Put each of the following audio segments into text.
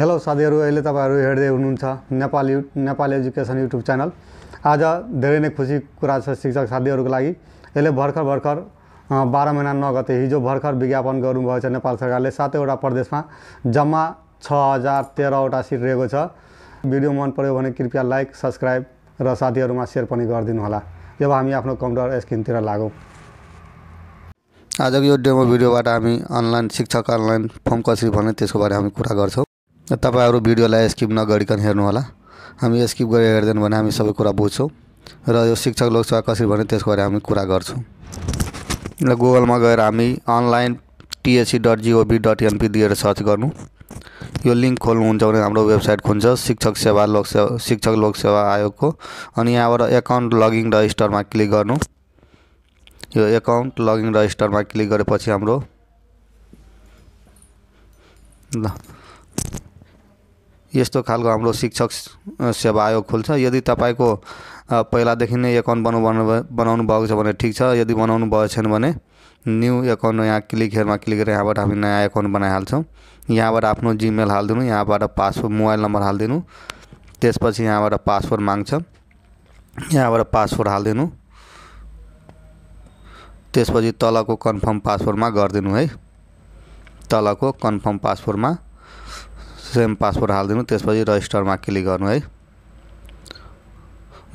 hello साथीहरू अहिले तपाईँहरू हेर्दै हुनुहुन्छ Nepali U Nepal education YouTube channel आज धेरै नै खुसी कुरा छ शिक्षक साथीहरूको लागि यसले भर्खर भर्खर बाह्र महिना नगते हिजो भर्खर विज्ञापन गर्नुभएको छ नेपाल सरकारले सातैवटा प्रदेशमा जम्मा छ हजार तेह्रवटा सिट रहेको छ भिडियो मन पऱ्यो भने कृपया लाइक सब्सक्राइब र साथीहरूमा सेयर पनि गरिदिनु होला अब हामी आफ्नो कम्प्युटर स्क्रिनतिर लागौँ आजको यो डेमो भिडियोबाट हामी अनलाइन शिक्षक अनलाइन फर्म कसरी भन्ने त्यसको बारे हामी कुरा गर्छौँ तपाईँहरू भिडियोलाई स्किप नगरिकन हेर्नुहोला हामी स्किप गरेर हेर्दैनौँ भने हामी सबै कुरा बुझ्छौँ र यो शिक्षक लोकसेवा कसरी भने त्यसको बारे हामी कुरा गर्छौँ र गुगलमा गएर हामी online THC dot gov dot NP दिएर सर्च गर्नु यो लिङ्क खोल्नुहुन्छ भने हाम्रो वेबसाइट खुल्छ शिक्षक सेवा लोकसेवा शिक्षक लोकसेवा आयोगको अनि यहाँबाट एकाउन्ट लगइन रजिस्टरमा क्लिक गर्नु यो एकाउन्ट लगइन रजिस्टरमा क्लिक गरेपछि हाम्रो ल यस्तो खालको हाम्रो शिक्षक सेवा आयोग खुल्छ यदि तपाईँको पहिलादेखि नै एकाउन्ट बनाउनु बनाउनु भएको छ भने ठिक छ यदि बनाउनु भएको छैन भने न्यु एकाउन्ट यहाँ क्लिक हेरमा क्लिक गरेर यहाँबाट हामी नयाँ एकाउन्ट बनाइहाल्छौँ यहाँबाट आफ्नो जिमेल हालिदिनु यहाँबाट पासवर्ड मोबाइल नम्बर हालिदिनु त्यसपछि यहाँबाट पासवर्ड माग्छ यहाँबाट पासवर्ड हालिदिनु त्यसपछि तलको कन्फर्म पासवर्डमा गरिदिनु है तलको कन्फर्म पासवर्डमा सेम पासवर्ड हालिदिनु त्यसपछि रजिस्टरमा क्लिक गर्नु है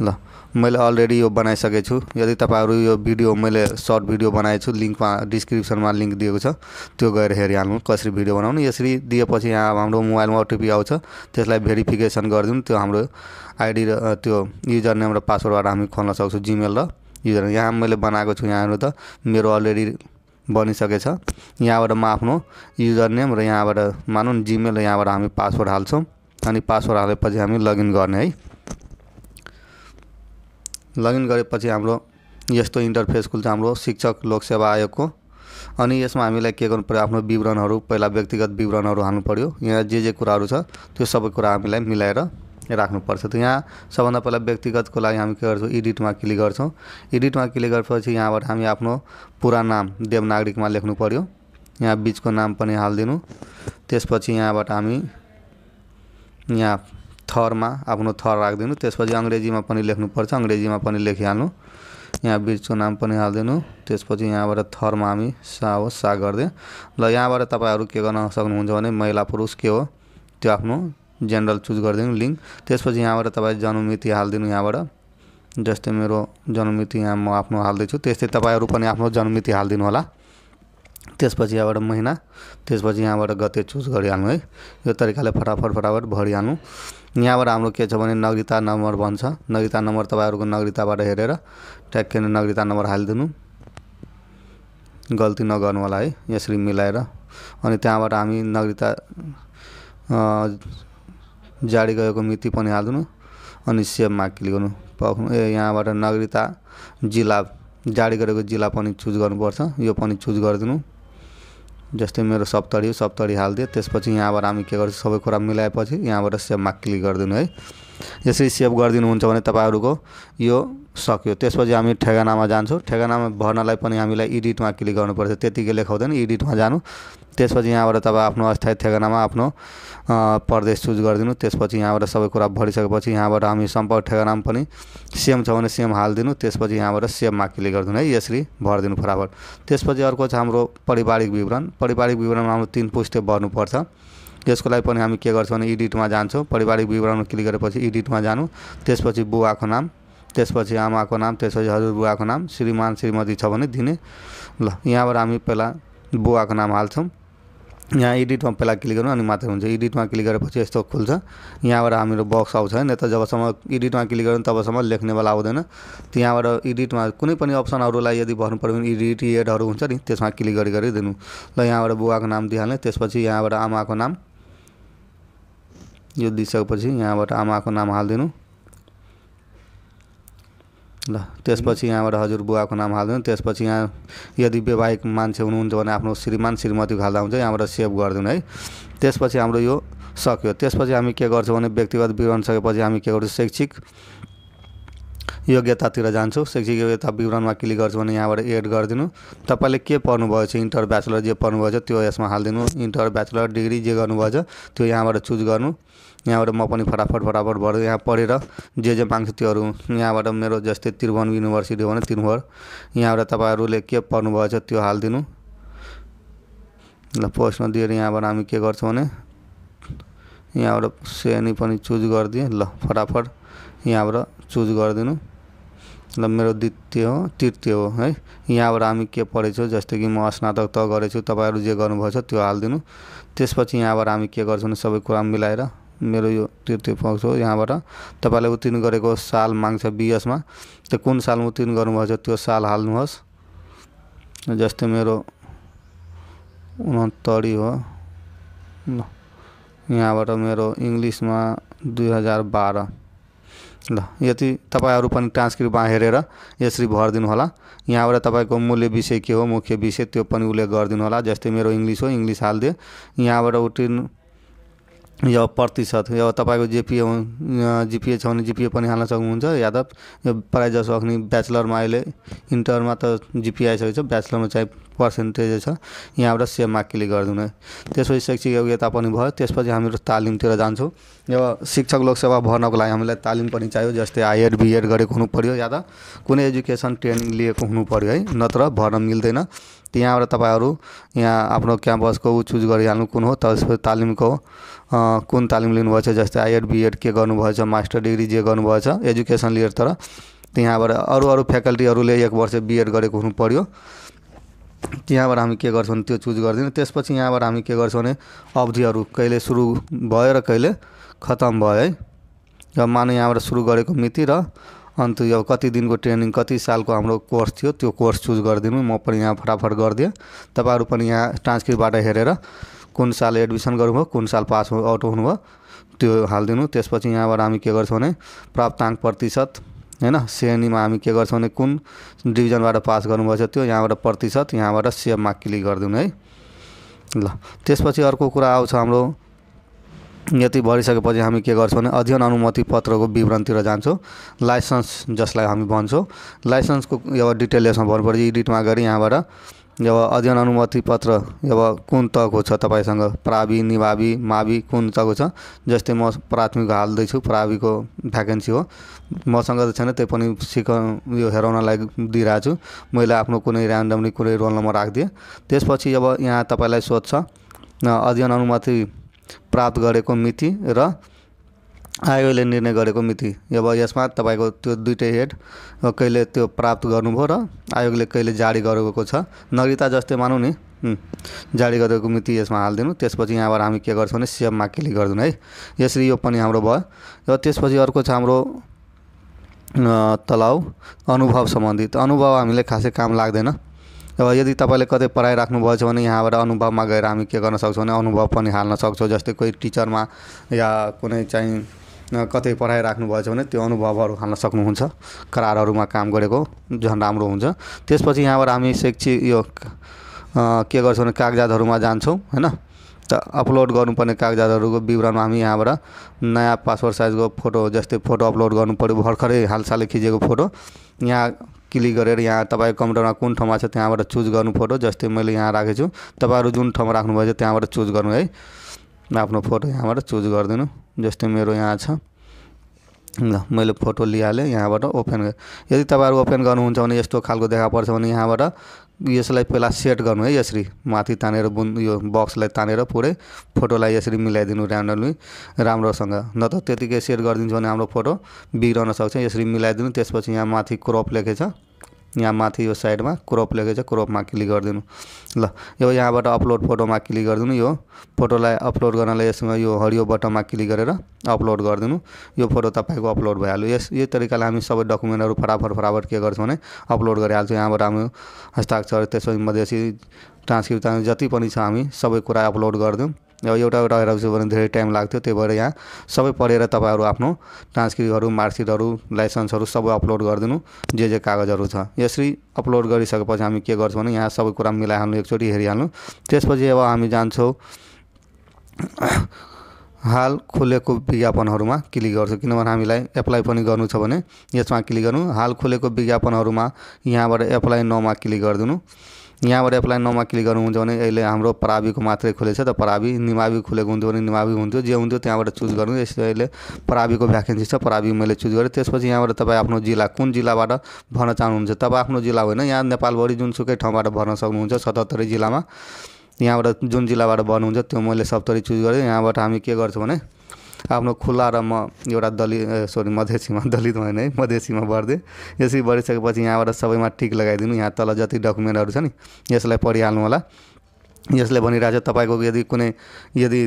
ल मैले अलरेडी यो बनाइसकेको छु यदि तपाईँहरू यो भिडियो मैले सर्ट भिडियो बनाएको छु लिङ्कमा डिस्क्रिप्सनमा लिङ्क दिएको छ त्यो गएर हेरिहाल्नु कसरी भिडियो बनाउनु यसरी दिएपछि यहाँ हाम्रो मोबाइलमा ओटिपी आउँछ त्यसलाई भेरिफिकेसन गरिदिउँ त्यो हाम्रो आइडी र त्यो युजर नेम र पासवर्डबाट हामी खोल्न सक्छौँ जिमेल र युजर यहाँ मैले बनाएको छु यहाँहरू त मेरो अलरेडी बनिसकेछ यहाँबाट म आफ्नो युजर नेम र यहाँबाट मानौँ जिमेल र यहाँबाट हामी पासवर्ड हाल्छौँ अनि पासवर्ड हालेपछि हामी लगइन गर्ने है लगइन गरेपछि हाम्रो यस्तो इन्टरफेस खुल्छ हाम्रो शिक्षक लोकसेवा आयोगको अनि यसमा हामीलाई के गर्नु पऱ्यो आफ्नो विवरणहरू पहिला व्यक्तिगत विवरणहरू हाल्नु पऱ्यो यहाँ जे जे कुराहरू छ त्यो सबै कुरा हामीलाई मिलाएर राख्नुपर्छ त यहाँ सबभन्दा पहिला व्यक्तिगतको लागि हामी के गर्छौँ इडिटमा क्लिक गर्छौँ इडिटमा क्लिक गरेपछि यहाँबाट हामी आफ्नो पुरा नाम देवनागरिकमा लेख्नु पऱ्यो यहाँ बिचको नाम पनि हालिदिनु त्यसपछि यहाँबाट हामी यहाँ थरमा आफ्नो थर राखिदिनु त्यसपछि अङ्ग्रेजीमा पनि लेख्नुपर्छ अङ्ग्रेजीमा पनि लेखिहाल्नु यहाँ बिचको नाम पनि हालिदिनु त्यसपछि यहाँबाट थरमा हामी सा हो सा गरिदिएँ ल यहाँबाट तपाईँहरू के गर्न सक्नुहुन्छ भने महिला पुरुष के हो त्यो आफ्नो जेनरल चुज गरिदिनु लिङ्क त्यसपछि यहाँबाट तपाईँ जन्ममिति हालिदिनु यहाँबाट जस्तै मेरो जन्ममिति यहाँ म आफ्नो हालिदिन्छु त्यस्तै तपाईँहरू पनि आफ्नो जन्ममिति हालिदिनु होला त्यसपछि यहाँबाट महिना त्यसपछि यहाँबाट गते चुज गरिहाल्नु है यो तरिकाले फटाफट फटाफट भरिहाल्नु यहाँबाट हाम्रो के छ भने नगरिता नम्बर भन्छ नगरिता नम्बर तपाईँहरूको नागरिकताबाट हेरेर ट्याक्कै नागरिकता नम्बर हालिदिनु गल्ती नगर्नु होला है यसरी मिलाएर अनि त्यहाँबाट हामी नगरिता जाडी गएको मिति पनि हालिदिनु अनि सेभमा क्लिक गर्नु पक्नु ए यहाँबाट नागरिकता जिल्ला जारी गरेको जिल्ला पनि चुज गर्नुपर्छ यो पनि चुज गरिदिनु जस्तै मेरो सप्तरी हो सप्तरी हालिदिए त्यसपछि यहाँबाट हामी के गर्छौँ सबै कुरा मिलाएपछि यहाँबाट सेभमा क्लिक गरिदिनु है यसरी सेभ गरिदिनुहुन्छ भने तपाईँहरूको यो सक्यो त्यसपछि हामी ठेगानामा जान्छौँ ठेगानामा भर्नलाई पनि हामीलाई इडिटमा क्लिक गर्नुपर्छ त्यतिकै लेखाउँदैन इडिटमा जानु त्यसपछि यहाँबाट तपाईँ आफ्नो अस्थायी ठेगानामा आफ्नो प्रदेश चुज गरिदिनु त्यसपछि यहाँबाट सबै कुरा भरिसकेपछि यहाँबाट हामी सम्पर्क ठेगानामा पनि सेम छ भने सेम हालिदिनु त्यसपछि यहाँबाट सेममा क्लिक गरिदिनु है यसरी भरिदिनु बराबर त्यसपछि अर्को छ हाम्रो पारिवारिक विवरण पारिवारिक विवरणमा हाम्रो तिन पुस्ते भर्नुपर्छ त्यसको लागि पनि हामी के गर्छौँ भने इडिटमा जान्छौँ पारिवारिक विवरणमा क्लिक गरेपछि इडिटमा जानु त्यसपछि बुवाको नाम त्यसपछि आमाको नाम त्यसपछि हजुरबुवाको नाम श्रीमान श्रीमती छ भने दिने ल यहाँबाट हामी पहिला बुवाको नाम हाल्छौँ यहाँ एडिटमा पहिला क्लिक गर्नु अनि मात्रै हुन्छ इडिटमा क्लिक गरेपछि यस्तो खुल्छ यहाँबाट हाम्रो बक्स आउँछ होइन त जबसम्म एडिटमा क्लिक गर्नु तबसम्म लेख्नेवाला आउँदैन त्यहाँबाट एडिटमा कुनै पनि अप्सनहरूलाई यदि भर्नु पऱ्यो भने इडिट एडहरू हुन्छ नि त्यसमा क्लिक गरी गरिदिनु ल यहाँबाट बुवाको नाम दिइहाल्ने त्यसपछि यहाँबाट आमाको नाम यो दिइसकेपछि यहाँबाट आमाको नाम हालिदिनु ल त्यसपछि यहाँबाट हजुर बुवाको नाम हालिदिनु त्यसपछि यहाँ यदि वैवाहिक मान्छे हुनुहुन्छ भने आफ्नो श्रीमान श्रीमती हाल्दा हुन्छ यहाँबाट सेभ गरिदिनु है त्यसपछि हाम्रो यो सक्यो त्यसपछि हामी के गर्छौँ भने व्यक्तिगत विवरण सकेपछि हामी के गर्छौँ शैक्षिक योग्यतातिर जान्छु शैक्षिक योग्यता विवरणमा क्लिक गर्छु भने यहाँबाट एड गरिदिनु तपाईँले के पढ्नुभएको छ इन्टर ब्याचलर जे पढ्नुभएको छ त्यो यसमा हालिदिनु इन्टर ब्याचलर डिग्री जे गर्नुभएको छ त्यो यहाँबाट चुज गर्नु यहाँबाट म पनि फटाफट फटाफट भर यहाँ पढेर जे जे माग्छु त्योहरू यहाँबाट मेरो जस्तै त्रिभुवन युनिभर्सिटी हो भने त्रिभुवन यहाँबाट तपाईँहरूले के पढ्नुभएको छ त्यो हालिदिनु ल पोस्टमा दिएर यहाँबाट हामी के गर्छौँ भने यहाँबाट सेनी पनि चुज गरिदिएँ ल फटाफट यहाँबाट चुज गरिदिनु ल मेरो द्वितीय हो तृतीय हो है यहाँबाट हामी के पढेछौँ जस्तै कि म स्नातक त गरेछु तपाईँहरू जे गर्नुभएको छ त्यो हालिदिनु त्यसपछि यहाँबाट हामी के गर्छौँ सबै कुरा मिलाएर मेरो यो तृतीय पक्ष हो यहाँबाट तपाईँले उत्तीर्ण गरेको साल माग्छ बिएसमा त्यो कुन सालमा उत्तीर्ण गर्नुभएको छ त्यो साल हाल्नुहोस् जस्तै मेरो उनहत्तरी हो यहाँबाट मेरो इङ्ग्लिसमा दुई हजार बाह्र ल यति तपाईँहरू पनि ट्रान्सक्रिप्टमा हेरेर यसरी भरिदिनु होला यहाँबाट तपाईँको मूल्य विषय के हो मुख्य विषय त्यो पनि उसले गरिदिनु होला जस्तै मेरो इङ्ग्लिस हो इङ्ग्लिस हालिदियो यहाँबाट उत्रिनु यो प्रतिशत यो तपाईँको जिपिए जिपिए छ भने जिपिए पनि हाल्न सक्नुहुन्छ या त यो प्रायः जसो अग्नि ब्याचलरमा अहिले इन्टरमा त जिपिए आइसकेको छ ब्याचलरमा चाहिँ पर्सेन्टेज छ यहाँबाट सेममा क्लिक गरिदिनु त्यसपछि शैक्षिक योग्यता पनि भयो त्यसपछि हामीहरू तालिमतिर जान्छौँ यो शिक्षक लोकसेवा भर्नको लागि हामीलाई तालिम पनि चाहियो जस्तै आइएड बिएड गरेको हुनु पऱ्यो या त कुनै एजुकेसन ट्रेनिङ लिएको हुनु पऱ्यो है नत्र भर्न मिल्दैन त्यहाँबाट तपाईँहरू यहाँ आफ्नो क्याम्पसको ऊ चुज गरिहाल्नु कुन हो त्यसपछि तालिमको कुन तालिम लिनुभएछ जस्तै आइएड बिएड के गर्नुभएछ मास्टर डिग्री जे गर्नुभएछ एजुकेसन लिएर तर त्यहाँबाट अरू अरू फ्याकल्टीहरूले एक वर्ष बिएड गरेको हुनु पऱ्यो त्यहाँबाट हामी के गर्छौँ भने त्यो चुज गरिदिनु त्यसपछि यहाँबाट हामी के गर्छौँ भने अवधिहरू कहिले सुरु भयो र कहिले खत्तम भयो है र माने यहाँबाट सुरु गरेको मिति र अन्त अब कति दिनको ट्रेनिङ कति सालको हाम्रो कोर्स थियो त्यो कोर्स चुज गरिदिनु म पनि यहाँ फटाफट गरिदिएँ तपाईँहरू पनि यहाँ ट्रान्सक्रिप्टबाट हेरेर कुन साल एडमिसन गर्नुभयो कुन साल पास आउट हुनुभयो त्यो हालिदिनु त्यसपछि यहाँबाट हामी के गर्छौँ भने प्राप्ताङ्क प्रतिशत होइन सेनीमा हामी के गर्छौँ भने कुन डिभिजनबाट पास गर्नुभएछ त्यो यहाँबाट प्रतिशत यहाँबाट सेभमा क्लिक गरिदिनु है ल त्यसपछि अर्को कुरा आउँछ हाम्रो यति भरिसकेपछि हामी के गर्छौँ भने अध्ययन अनुमति पत्रको विवरणतिर जान्छौँ लाइसेन्स जसलाई हामी भन्छौँ लाइसेन्सको अब डिटेल यसमा भन्नुपर्छ इडिटमा गरी यहाँबाट अब अध्ययन अनुमति पत्र अब कुन तहको छ तपाईँसँग प्रावि निभावी मावि कुन तहको छ जस्तै म प्राथमिक हाल्दैछु प्राविको भ्याकेन्सी हो मसँग त छैन त्यही पनि सिक यो हेराउनलाई दिइरहेको छु मैले आफ्नो कुनै ऱ्यान्डमली कुनै रोल नम्बर राखिदिएँ त्यसपछि अब यहाँ तपाईँलाई सोध्छ अध्ययन अनुमति प्राप्त गरेको मिति र आयोगले निर्णय गरेको मिति अब यसमा तपाईँको त्यो दुइटै हेड कहिले त्यो प्राप्त गर्नुभयो र आयोगले कहिले जारी गरेको छ नगरिता जस्तै मानौँ नि जारी गरेको मिति यसमा हालिदिनु त्यसपछि यहाँबाट हामी के गर्छौँ भने सिएममा क्लिक गरिदिनु है यसरी यो पनि हाम्रो भयो र त्यसपछि अर्को छ हाम्रो तलाउ अनुभव सम्बन्धित अनुभव हामीले खासै काम लाग्दैन अब यदि तपाईँले कतै पढाइ राख्नुभएको छ भने यहाँबाट अनुभवमा गएर हामी के गर्न सक्छौँ भने अनुभव पनि हाल्न सक्छौँ जस्तै कोही टिचरमा या कुनै चाहिँ कतै पढाइ राख्नुभएको छ भने त्यो अनुभवहरू हाल्न सक्नुहुन्छ करारहरूमा काम गरेको झन् राम्रो हुन्छ त्यसपछि यहाँबाट हामी शैक्षिक यो के गर्छौँ भने कागजातहरूमा जान्छौँ होइन त अपलोड गर्नुपर्ने कागजातहरूको विवरणमा हामी यहाँबाट नयाँ पासपोर्ट साइजको फोटो जस्तै फोटो अपलोड गर्नु पऱ्यो भर्खरै हालसालै खिचेको फोटो यहाँ क्लिक गरेर यहाँ तपाईँको कम्प्युटरमा कुन ठाउँमा छ त्यहाँबाट चुज गर्नु फोटो जस्तै मैले यहाँ राखेको छु तपाईँहरू जुन ठाउँमा राख्नुभएको छ त्यहाँबाट चुज गर्नु है आफ्नो फोटो यहाँबाट चुज गरिदिनु जस्तै मेरो यहाँ छ ल मैले फोटो लिइहालेँ यहाँबाट ओपन यदि तपाईँहरू ओपन गर्नुहुन्छ भने यस्तो खालको देखा पर्छ भने यहाँबाट यसलाई पहिला सेट गर्नु है यसरी माथि तानेर बुन् यो बक्सलाई तानेर पुरै फोटोलाई यसरी मिलाइदिनु राम्रली राम्रोसँग न त त्यतिकै सेट गरिदिन्छ भने हाम्रो फोटो बिग्रन सक्छ यसरी मिलाइदिनु त्यसपछि यहाँ माथि क्रप लेखेछ यहाँ माथि यो साइडमा क्रप लेखेको छ क्रपमा क्लिक गरिदिनु ल यो यहाँबाट अपलोड फोटोमा क्लिक गरिदिनु यो फोटोलाई अपलोड गर्नलाई यसमा यो हरियो बटनमा क्लिक गरेर अपलोड गरिदिनु यो फोटो तपाईँको अपलोड भइहाल्यो यस यो तरिकाले हामी सबै डकुमेन्टहरू फटाफट फटाफट के गर्छौँ भने अपलोड गरिहाल्छौँ यहाँबाट हामी हस्ताक्षर त्यसो मधेसी ट्रान्सक्रिप्ट जति पनि छ हामी सबै कुरा अपलोड गरिदिउँ अब एउटा एउटा गराउँछु भने धेरै टाइम लाग्थ्यो त्यही भएर यहाँ सबै पढेर तपाईँहरू आफ्नो ट्रान्सक्रिप्टहरू मार्कसिटहरू लाइसेन्सहरू सबै अपलोड गरिदिनु जे जे कागजहरू छ यसरी अपलोड गरिसकेपछि हामी के गर्छौँ भने यहाँ सबै कुरा मिलाइहाल्नु एकचोटि हेरिहाल्नु त्यसपछि अब हामी जान्छौँ हाल खोलेको विज्ञापनहरूमा क्लिक गर्छु किनभने हामीलाई एप्लाई पनि गर्नु छ भने यसमा क्लिक गर्नु हाल खोलेको विज्ञापनहरूमा यहाँबाट एप्लाई नमा क्लिक गरिदिनु यहाँबाट एप्लाई नमा क्लिक गर्नुहुन्छ भने अहिले हाम्रो प्राविको मात्रै खुलेछ त पराबी निमावि खुलेको हुन्थ्यो भने निमावी हुन्थ्यो जे हुन्थ्यो त्यहाँबाट चुज गर्नु यसले अहिले प्राविको भ्याकेन्सी छ पराबी मैले चुज गरेँ त्यसपछि यहाँबाट तपाईँ आफ्नो जिल्ला कुन जिल्लाबाट भर्न चाहनुहुन्छ तपाईँ आफ्नो जिल्ला होइन यहाँ नेपालभरि जुनसुकै ठाउँबाट भर्न सक्नुहुन्छ सतहत्तरी जिल्लामा यहाँबाट जुन जिल्लाबाट भर्नुहुन्छ त्यो मैले सप्तरी चुज गरेँ यहाँबाट हामी के गर्छौँ भने आफ्नो खुला र म एउटा दलित सरी मधेसीमा दलित भएन है मधेसीमा बढ्दै यसरी बढिसकेपछि यहाँबाट सबैमा टिक लगाइदिनु यहाँ तल जति डकुमेन्टहरू छ नि यसलाई पढिहाल्नु होला यसले भनिरहेको छ तपाईँको यदि कुनै यदि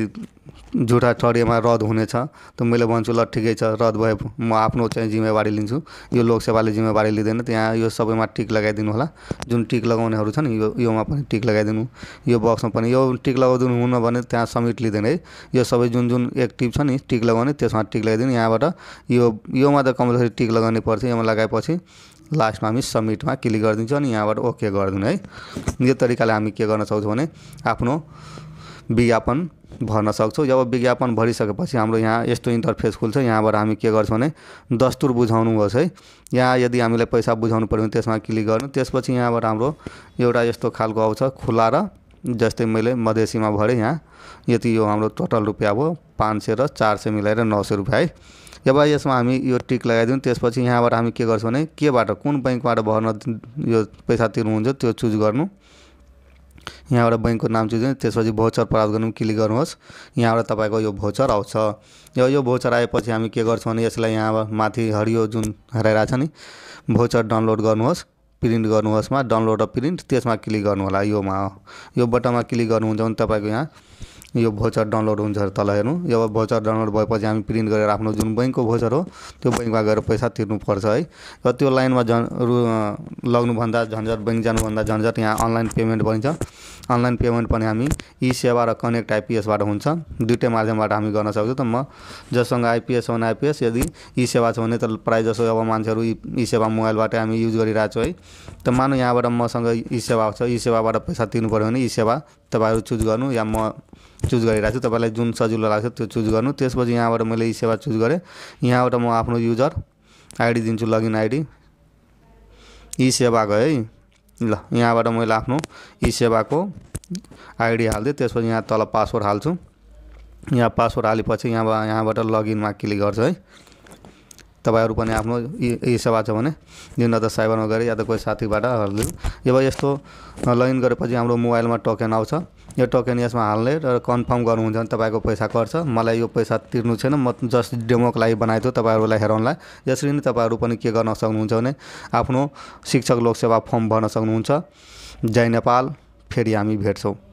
झुटा चढेमा रद्द हुनेछ त मैले भन्छु ल ठिकै छ रद्द भए म आफ्नो चाहिँ जिम्मेवारी लिन्छु यो लोकसेवाले जिम्मेवारी लिँदैन त्यहाँ यो सबैमा टिक लगाइदिनु होला जुन टिक लगाउनेहरू छन् यो योमा पनि टिक लगाइदिनु यो बक्समा पनि यो टिक लगाउनु हुन भने त्यहाँ समिट लिँदैन है यो सबै जुन जुन एक्टिभ छ नि टिक लगाउने त्यसमा टिक लगाइदिनु यहाँबाट यो योमा त कम्पलसरी टिक लगाउने पर्छ योमा लगाएपछि लास्टमा हामी सब्मिटमा क्लिक गरिदिन्छौँ अनि यहाँबाट ओके गरिदिनु है यो तरिकाले हामी के गर्न सक्छौँ भने आफ्नो विज्ञापन भर्न सक्छौँ जब विज्ञापन भरिसकेपछि हाम्रो यहाँ यस्तो इन्टरफेस खुल्छ यहाँबाट हामी के गर्छौँ भने दस्तुर बुझाउनुहोस् है यहाँ यदि हामीलाई पैसा बुझाउनु पऱ्यो भने त्यसमा क्लिक गर्नु त्यसपछि यहाँबाट हाम्रो एउटा यस्तो खालको आउँछ खुला र जस्तै मैले मधेसीमा भरेँ यहाँ यति यो हाम्रो टोटल रुपियाँ अब पाँच सय र चार सय मिलाएर नौ सय रुपियाँ है जब यसमा हामी यो टिक लगाइदिउँ त्यसपछि यहाँबाट हामी के गर्छौँ भने केबाट कुन ब्याङ्कबाट भर्न यो पैसा तिर्नुहुन्छ त्यो चुज गर्नु यहाँबाट ब्याङ्कको नाम चुज त्यसपछि भौचर प्राप्त गर्नु क्लिक गर्नुहोस् यहाँबाट तपाईँको यो भौचर आउँछ यो यो भौचर आएपछि हामी के गर्छौँ भने यसलाई यहाँबाट माथि हरियो जुन हराइरहेको छ नि भौचर डाउनलोड गर्नुहोस् प्रिन्ट गर्नुहोस्मा डाउनलोड र प्रिन्ट त्यसमा क्लिक गर्नु होला योमा यो बटनमा क्लिक गर्नुहुन्छ भने तपाईँको यहाँ यो भोचर डाउनलोड हुन्छ अरे तल हेर्नु यो भोचर डाउनलोड भएपछि हामी प्रिन्ट गरेर आफ्नो जुन ब्याङ्कको भोचर हो त्यो ब्याङ्कमा गएर पैसा तिर्नुपर्छ है र त्यो लाइनमा झन् रु लग्नुभन्दा झन्झट ब्याङ्क जानुभन्दा झन्झट यहाँ अनलाइन पेमेन्ट भनिन्छ अनलाइन पेमेन्ट पनि हामी ई सेवा र कनेक्ट आइपिएसबाट हुन्छ दुइटै माध्यमबाट हामी गर्न सक्छौँ त म जससँग आइपिएस छ भने आइपिएस यदि ई सेवा छ भने त प्रायः जसो अब मान्छेहरू ई सेवा मोबाइलबाट हामी युज गरिरहेको छौँ है त मानौँ यहाँबाट मसँग ई सेवा छ ई सेवाबाट पैसा तिर्नु पऱ्यो भने ई सेवा तपाईँहरू चुज गर्नु या म चुज गरिरहेको छु तपाईँलाई जुन सजिलो लाग्छ त्यो चुज गर्नु त्यसपछि यहाँबाट मैले यी सेवा चुज गरेँ यहाँबाट म आफ्नो युजर आइडी दिन्छु लगइन आइडी यी सेवा गएँ है ल यहाँबाट मैले आफ्नो यी सेवाको आइडी हालिदिएँ त्यसपछि यहाँ तल पासवर्ड हाल्छु यहाँ पासवर्ड हालेपछि यहाँबाट यहाँबाट लगइनमा क्लिक गर्छु है तपाईँहरू पनि आफ्नो यी सेवा छ भने त साइबरमा नगरे या त कोही साथीबाट हाल्नु यस्तो लगइन गरेपछि हाम्रो मोबाइलमा टोकन आउँछ यो टोकन यसमा हाल्ने र कन्फर्म गर्नुहुन्छ भने तपाईँको पैसा कट्छ मलाई यो पैसा तिर्नु छैन म जस्ट डेमोको लागि बनाएको थिएँ तपाईँहरूलाई हेराउनलाई यसरी नै तपाईँहरू पनि के गर्न सक्नुहुन्छ भने आफ्नो शिक्षक लोकसेवा फर्म भर्न सक्नुहुन्छ जय नेपाल फेरि हामी भेट्छौँ